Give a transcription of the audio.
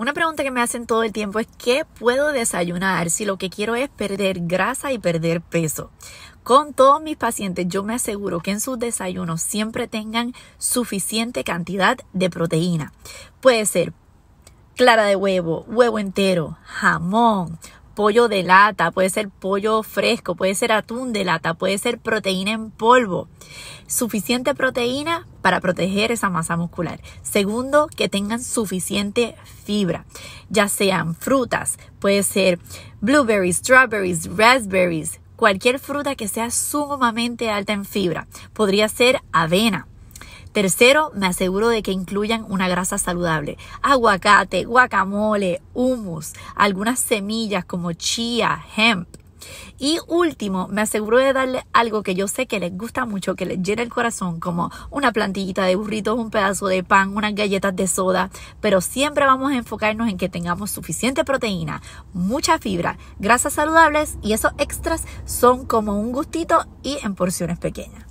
Una pregunta que me hacen todo el tiempo es ¿qué puedo desayunar si lo que quiero es perder grasa y perder peso? Con todos mis pacientes yo me aseguro que en sus desayunos siempre tengan suficiente cantidad de proteína. Puede ser clara de huevo, huevo entero, jamón, pollo de lata, puede ser pollo fresco, puede ser atún de lata, puede ser proteína en polvo. Suficiente proteína para proteger esa masa muscular. Segundo, que tengan suficiente fibra, ya sean frutas, puede ser blueberries, strawberries, raspberries, cualquier fruta que sea sumamente alta en fibra. Podría ser avena. Tercero, me aseguro de que incluyan una grasa saludable. Aguacate, guacamole, humus, algunas semillas como chía, hemp. Y último, me aseguro de darle algo que yo sé que les gusta mucho, que les llena el corazón, como una plantillita de burritos, un pedazo de pan, unas galletas de soda, pero siempre vamos a enfocarnos en que tengamos suficiente proteína, mucha fibra, grasas saludables y esos extras son como un gustito y en porciones pequeñas.